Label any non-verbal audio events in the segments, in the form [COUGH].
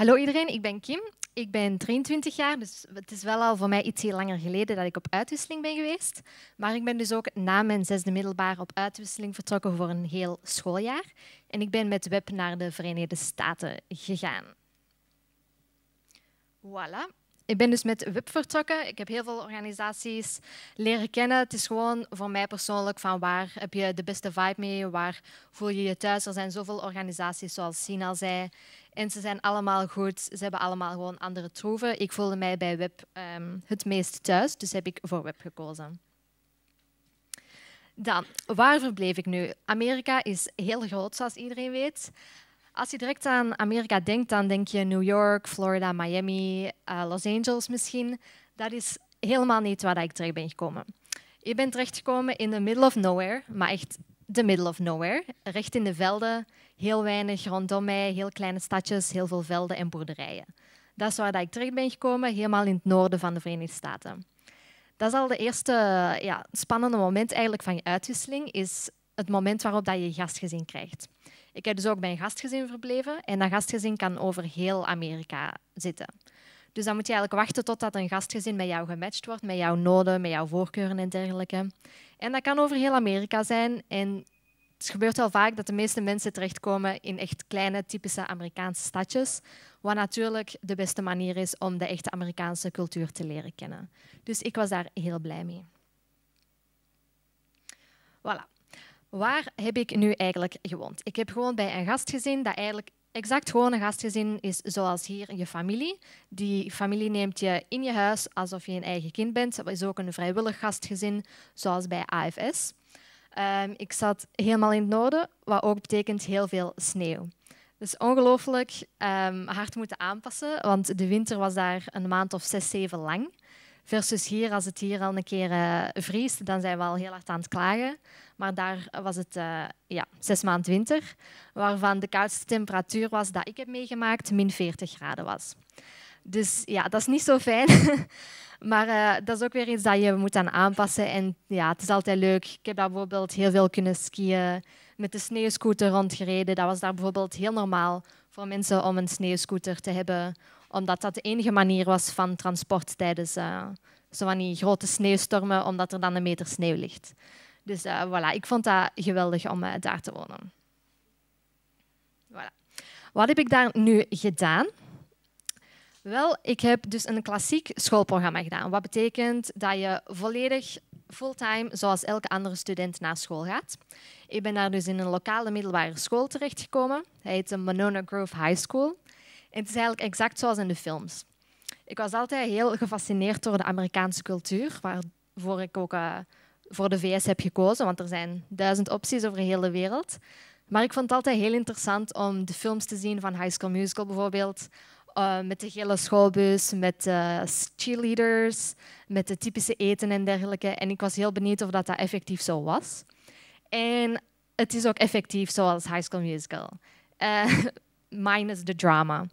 Hallo iedereen, ik ben Kim. Ik ben 23 jaar, dus het is wel al voor mij iets heel langer geleden dat ik op uitwisseling ben geweest. Maar ik ben dus ook na mijn zesde middelbaar op uitwisseling vertrokken voor een heel schooljaar. En ik ben met web naar de Verenigde Staten gegaan. Voilà. Ik ben dus met Web vertrokken. Ik heb heel veel organisaties leren kennen. Het is gewoon voor mij persoonlijk van waar heb je de beste vibe mee, waar voel je je thuis. Er zijn zoveel organisaties, zoals Sina zei, en ze zijn allemaal goed. Ze hebben allemaal gewoon andere troeven. Ik voelde mij bij web ehm, het meest thuis, dus heb ik voor web gekozen. Dan, waar verbleef ik nu? Amerika is heel groot, zoals iedereen weet. Als je direct aan Amerika denkt, dan denk je New York, Florida, Miami, eh, Los Angeles misschien. Dat is helemaal niet waar ik terecht ben gekomen. Ik ben terechtgekomen in the middle of nowhere, maar echt the middle of nowhere. Recht in de velden, heel weinig rondom mij, heel kleine stadjes, heel veel velden en boerderijen. Dat is waar dat ik terug ben gekomen, helemaal in het noorden van de Verenigde Staten. Dat is al de eerste ja, spannende moment eigenlijk van je uitwisseling, is het moment waarop dat je je gastgezin krijgt. Ik heb dus ook bij een gastgezin verbleven en dat gastgezin kan over heel Amerika zitten. Dus dan moet je eigenlijk wachten totdat een gastgezin met jou gematcht wordt, met jouw noden, met jouw voorkeuren en dergelijke. En dat kan over heel Amerika zijn en het gebeurt wel vaak dat de meeste mensen terechtkomen in echt kleine, typische Amerikaanse stadjes, wat natuurlijk de beste manier is om de echte Amerikaanse cultuur te leren kennen. Dus ik was daar heel blij mee. Voilà. Waar heb ik nu eigenlijk gewoond? Ik heb gewoon bij een gastgezin dat eigenlijk exact gewoon een gastgezin is zoals hier je familie. Die familie neemt je in je huis alsof je een eigen kind bent. Dat is ook een vrijwillig gastgezin, zoals bij AFS. Ehm, ik zat helemaal in het noorden, wat ook betekent heel veel sneeuw. Dus ongelooflijk ehm, hard moeten aanpassen, want de winter was daar een maand of zes, zeven lang. Versus hier, als het hier al een keer eh, vriest, dan zijn we al heel hard aan het klagen. Maar daar was het uh, ja, zes maanden winter, waarvan de koudste temperatuur was dat ik heb meegemaakt min 40 graden was. Dus ja, dat is niet zo fijn. [LAUGHS] maar eh, dat is ook weer iets dat je moet aanpassen. En ja, het is altijd leuk. Ik heb daar bijvoorbeeld heel veel kunnen skiën. Met de sneeuwscooter rondgereden. Dat was daar bijvoorbeeld heel normaal voor mensen om een sneeuwscooter te hebben. Omdat dat de enige manier was van transport tijdens uh, van die grote sneeuwstormen. Omdat er dan een meter sneeuw ligt. Dus uh, voilà, ik vond dat geweldig om daar te wonen. Voilà. Wat heb ik daar nu gedaan? Wel, ik heb dus een klassiek schoolprogramma gedaan. Wat betekent dat je volledig fulltime, zoals elke andere student, naar school gaat. Ik ben daar dus in een lokale middelbare school terechtgekomen. Hij de Monona Grove High School. En het is eigenlijk exact zoals in de films. Ik was altijd heel gefascineerd door de Amerikaanse cultuur, waarvoor ik ook eh, voor de VS heb gekozen, want er zijn duizend opties over de hele wereld. Maar ik vond het altijd heel interessant om de films te zien van High School Musical bijvoorbeeld, eh, met de gele schoolbus, met eh, cheerleaders, met de typische eten en dergelijke. En ik was heel benieuwd of dat, dat effectief zo was. En het is ook effectief zoals High School Musical. Eh, [LAUGHS] minus de drama.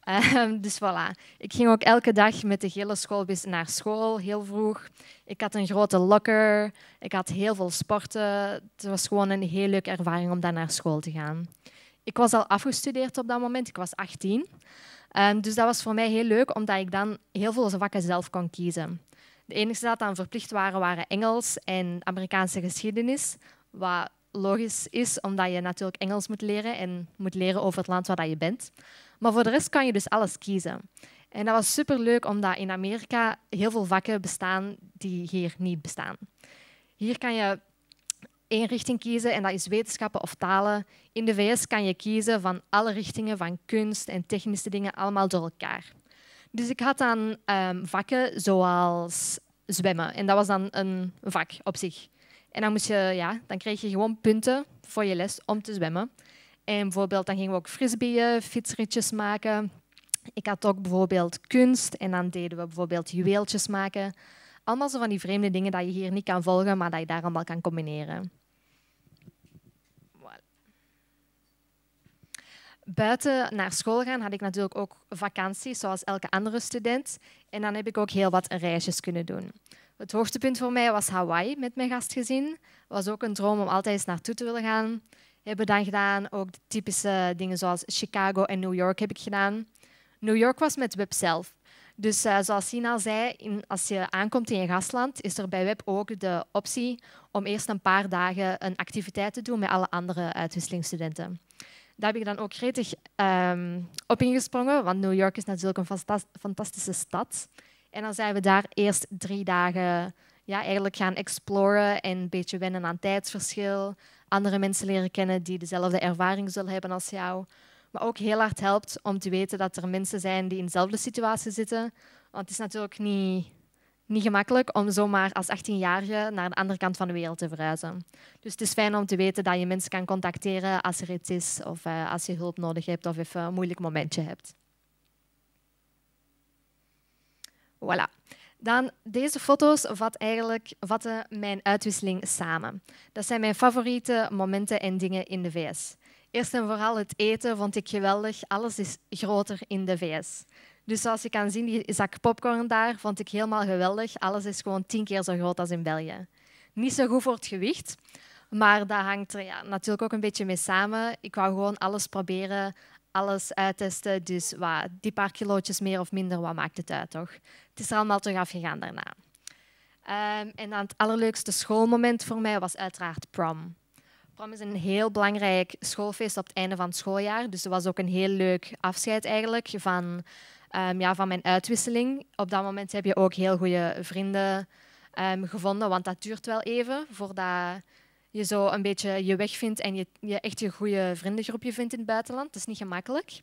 Ehm, dus voilà. Ik ging ook elke dag met de gele schoolbus naar school, heel vroeg. Ik had een grote locker. Ik had heel veel sporten. Het was gewoon een heel leuke ervaring om daar naar school te gaan. Ik was al afgestudeerd op dat moment. Ik was 18. Ehm, dus dat was voor mij heel leuk, omdat ik dan heel veel vakken zelf kon kiezen. De enige dat dan verplicht waren, waren Engels en Amerikaanse geschiedenis. Wat logisch is, omdat je natuurlijk Engels moet leren en moet leren over het land waar je bent. Maar voor de rest kan je dus alles kiezen. En dat was superleuk, omdat in Amerika heel veel vakken bestaan die hier niet bestaan. Hier kan je één richting kiezen en dat is wetenschappen of talen. In de VS kan je kiezen van alle richtingen, van kunst en technische dingen, allemaal door elkaar. Dus ik had dan ehm, vakken zoals zwemmen. En dat was dan een vak op zich. En dan, moest je, ja, dan kreeg je gewoon punten voor je les om te zwemmen. En bijvoorbeeld, dan gingen we ook frisbeeën, fietsritjes maken. Ik had ook bijvoorbeeld kunst en dan deden we bijvoorbeeld juweeltjes maken. Allemaal zo van die vreemde dingen dat je hier niet kan volgen, maar dat je daar allemaal kan combineren. Buiten naar school gaan had ik natuurlijk ook vakantie, zoals elke andere student. En dan heb ik ook heel wat reisjes kunnen doen. Het hoogtepunt voor mij was Hawaii met mijn gastgezin. Het was ook een droom om altijd eens naartoe te willen gaan. Hebben dan gedaan ook de typische dingen zoals Chicago en New York heb ik gedaan. New York was met Web zelf. Dus eh, zoals Sina al zei, in, als je aankomt in je gastland, is er bij Web ook de optie om eerst een paar dagen een activiteit te doen met alle andere eh, uitwisselingsstudenten. Daar heb ik dan ook gretig ehm, op ingesprongen, want New York is natuurlijk een fantastische stad. En dan zijn we daar eerst drie dagen ja, eigenlijk gaan exploren en een beetje wennen aan tijdsverschil. Andere mensen leren kennen die dezelfde ervaring zullen hebben als jou. Maar ook heel hard helpt om te weten dat er mensen zijn die in dezelfde situatie zitten. Want het is natuurlijk niet niet gemakkelijk om zomaar als 18-jarige naar de andere kant van de wereld te verhuizen. Dus het is fijn om te weten dat je mensen kan contacteren als er iets is of eh, als je hulp nodig hebt of even een moeilijk momentje hebt. Voilà. Dan, deze foto's vat eigenlijk, vatten mijn uitwisseling samen. Dat zijn mijn favoriete momenten en dingen in de VS. Eerst en vooral het eten vond ik geweldig. Alles is groter in de VS. Dus zoals je kan zien, die zak popcorn daar vond ik helemaal geweldig. Alles is gewoon tien keer zo groot als in België. Niet zo goed voor het gewicht, maar dat hangt er ja, natuurlijk ook een beetje mee samen. Ik wou gewoon alles proberen, alles uittesten. Dus wat, die paar kilootjes meer of minder, wat maakt het uit, toch? Het is er allemaal terug afgegaan daarna. Ehm, en dan het allerleukste schoolmoment voor mij was uiteraard prom. Prom is een heel belangrijk schoolfeest op het einde van het schooljaar. Dus dat was ook een heel leuk afscheid eigenlijk van Ehm, ja, van mijn uitwisseling. Op dat moment heb je ook heel goede vrienden ehm, gevonden, want dat duurt wel even voordat je zo een beetje je weg vindt en je, je echt je goede vriendengroepje vindt in het buitenland. Dat is niet gemakkelijk.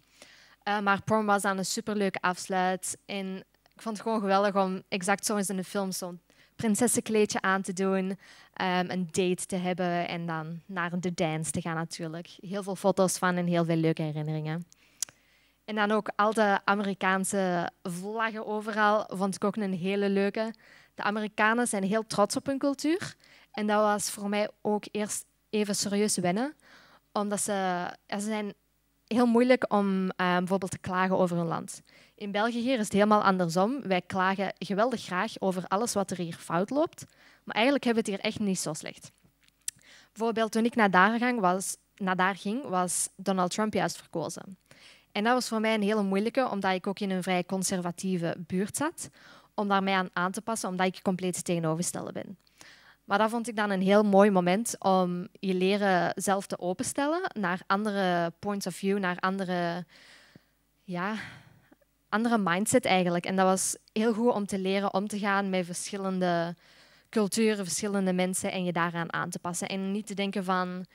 Eh, maar prom was dan een superleuke afsluit. En ik vond het gewoon geweldig om exact zoals in de film zo'n prinsessenkleedje aan te doen, ehm, een date te hebben en dan naar de dance te gaan natuurlijk. Heel veel foto's van en heel veel leuke herinneringen. En dan ook al de Amerikaanse vlaggen overal vond ik ook een hele leuke. De Amerikanen zijn heel trots op hun cultuur. En dat was voor mij ook eerst even serieus wennen. Omdat ze, ze zijn heel moeilijk om eh, bijvoorbeeld te klagen over hun land. In België hier is het helemaal andersom. Wij klagen geweldig graag over alles wat er hier fout loopt. Maar eigenlijk hebben we het hier echt niet zo slecht. Bijvoorbeeld toen ik naar daar ging, was, naar daar ging, was Donald Trump juist verkozen. En dat was voor mij een hele moeilijke, omdat ik ook in een vrij conservatieve buurt zat, om daar mij aan aan te passen, omdat ik compleet tegenovergestelde ben. Maar dat vond ik dan een heel mooi moment om je leren zelf te openstellen naar andere points of view, naar andere, ja, andere mindset eigenlijk. En dat was heel goed om te leren om te gaan met verschillende culturen, verschillende mensen en je daaraan aan te passen. En niet te denken van,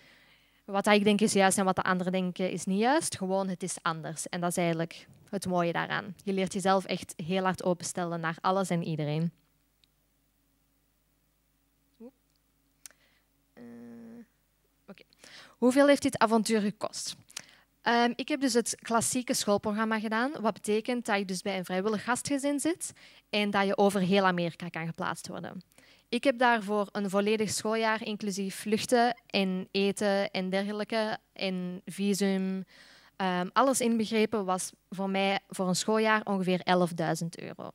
wat ik denk is juist en wat de anderen denken is niet juist. Gewoon, het is anders. En dat is eigenlijk het mooie daaraan. Je leert jezelf echt heel hard openstellen naar alles en iedereen. Uh, Hoeveel heeft dit avontuur gekost? Ehm, ik heb dus het klassieke schoolprogramma gedaan, wat betekent dat je dus bij een vrijwillig gastgezin zit en dat je over heel Amerika kan geplaatst worden. Ik heb daarvoor een volledig schooljaar inclusief vluchten en eten en dergelijke en visum. Um, alles inbegrepen was voor mij voor een schooljaar ongeveer 11.000 euro.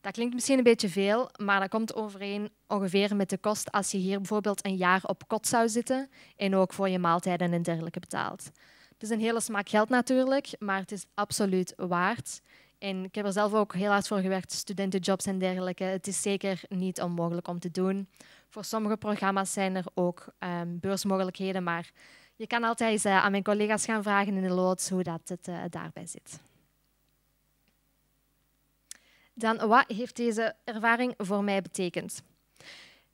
Dat klinkt misschien een beetje veel, maar dat komt overeen ongeveer met de kost als je hier bijvoorbeeld een jaar op kot zou zitten en ook voor je maaltijden en dergelijke betaalt. Het is een hele smaak geld natuurlijk, maar het is absoluut waard. En ik heb er zelf ook heel laat voor gewerkt, studentenjobs en dergelijke. Het is zeker niet onmogelijk om te doen. Voor sommige programma's zijn er ook ehm, beursmogelijkheden, maar je kan altijd eh, aan mijn collega's gaan vragen in de loods hoe dat het eh, daarbij zit. Dan, wat heeft deze ervaring voor mij betekend?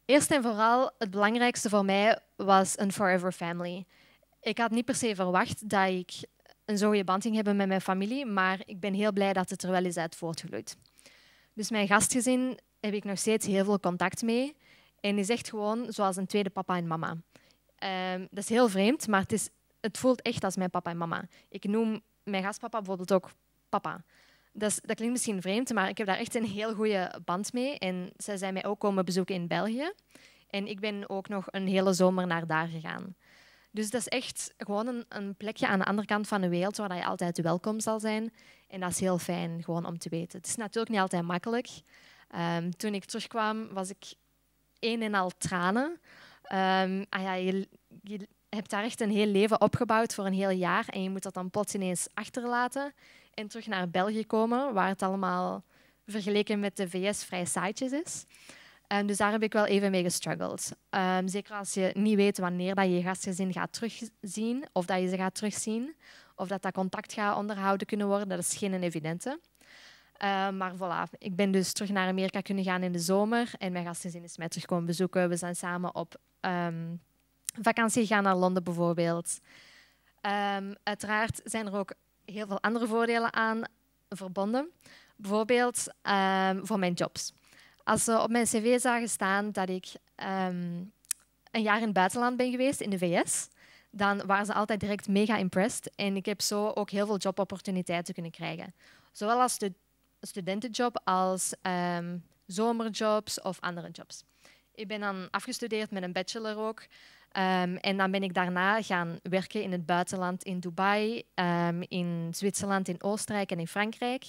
Eerst en vooral, het belangrijkste voor mij was een Forever Family. Ik had niet per se verwacht dat ik een zo je band hebben met mijn familie, maar ik ben heel blij dat het er wel eens uit voortgloeit. Dus mijn gastgezin heb ik nog steeds heel veel contact mee en is echt gewoon zoals een tweede papa en mama. Ehm, dat is heel vreemd, maar het, is, het voelt echt als mijn papa en mama. Ik noem mijn gastpapa bijvoorbeeld ook papa. Dat, dat, klinkt misschien vreemd, maar ik heb daar echt een heel goede band mee. En zij zijn mij ook komen bezoeken in België. En ik ben ook nog een hele zomer naar daar gegaan. Dus dat is echt gewoon een, plekje aan de andere kant van de wereld waar je altijd welkom zal zijn. En dat is heel fijn gewoon om te weten. Het is natuurlijk niet altijd makkelijk. Ehm, toen ik terugkwam was ik een en al tranen. Ehm, ah ja, je, hebt daar echt een heel leven opgebouwd voor een heel jaar en je moet dat dan plots ineens achterlaten en terug naar België komen, waar het allemaal vergeleken met de VS vrij saai is. Ehm, dus daar heb ik wel even mee gestruggeld. Ehm, zeker als je niet weet wanneer dat je je gastgezin gaat terugzien, of dat je ze gaat terugzien, of dat dat contact gaat onderhouden kunnen worden, dat is geen evidente. Uh, maar voilà, ik ben dus terug naar Amerika kunnen gaan in de zomer en mijn gastgezin is mij terug komen bezoeken. We zijn samen op vakantie gegaan naar Londen bijvoorbeeld. uiteraard zijn er ook heel veel andere voordelen aan verbonden. Bijvoorbeeld voor mijn jobs. Als ze op mijn cv zagen staan dat ik ehm, een jaar in het buitenland ben geweest, in de VS, dan waren ze altijd direct mega impressed. En ik heb zo ook heel veel jobopportuniteiten kunnen krijgen. Zowel als de studentenjob als ehm, zomerjobs of andere jobs. Ik ben dan afgestudeerd met een bachelor ook. Ehm, en dan ben ik daarna gaan werken in het buitenland, in Dubai, in Zwitserland, in Oostenrijk en in Frankrijk.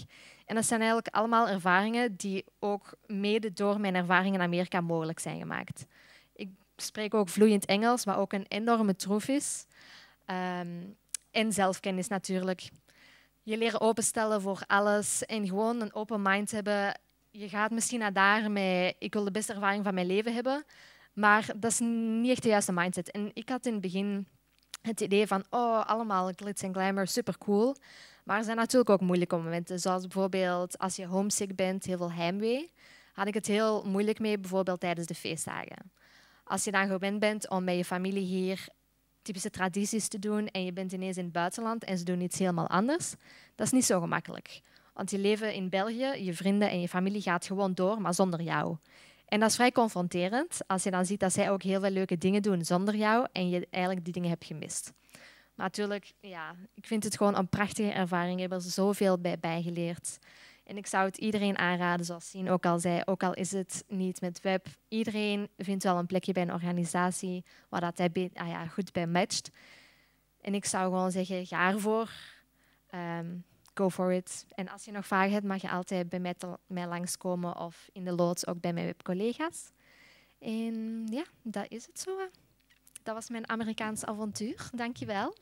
En dat zijn eigenlijk allemaal ervaringen die ook mede door mijn ervaringen in Amerika mogelijk zijn gemaakt. Ik spreek ook vloeiend Engels, wat ook een enorme troef is. Ehm, en zelfkennis natuurlijk. Je leren openstellen voor alles en gewoon een open mind hebben. Je gaat misschien naar daar met ik wil de beste ervaring van mijn leven hebben, maar dat is niet echt de juiste mindset. En ik had in het begin het idee van oh allemaal glitz en glamour, super cool. Maar er zijn natuurlijk ook moeilijke momenten, zoals bijvoorbeeld als je homesick bent, heel veel heimwee. Had ik het heel moeilijk mee, bijvoorbeeld tijdens de feestdagen. Als je dan gewend bent om met je familie hier typische tradities te doen en je bent ineens in het buitenland en ze doen iets helemaal anders, dat is niet zo gemakkelijk. Want je leven in België, je vrienden en je familie gaat gewoon door, maar zonder jou. En dat is vrij confronterend als je dan ziet dat zij ook heel veel leuke dingen doen zonder jou en je eigenlijk die dingen hebt gemist. Maar natuurlijk, ja, ik vind het gewoon een prachtige ervaring. Ik heb er zoveel bij bijgeleerd. En ik zou het iedereen aanraden, zoals Sien ook al zei, ook al is het niet met web. Iedereen vindt wel een plekje bij een organisatie waar dat hij ah ja, goed bij matcht. En ik zou gewoon zeggen, ga ervoor. Ehm, go for it. En als je nog vragen hebt, mag je altijd bij mij, mij langskomen of in de loods ook bij mijn webcollega's. En ja, dat is het zo dat was mijn Amerikaans avontuur. Dankjewel.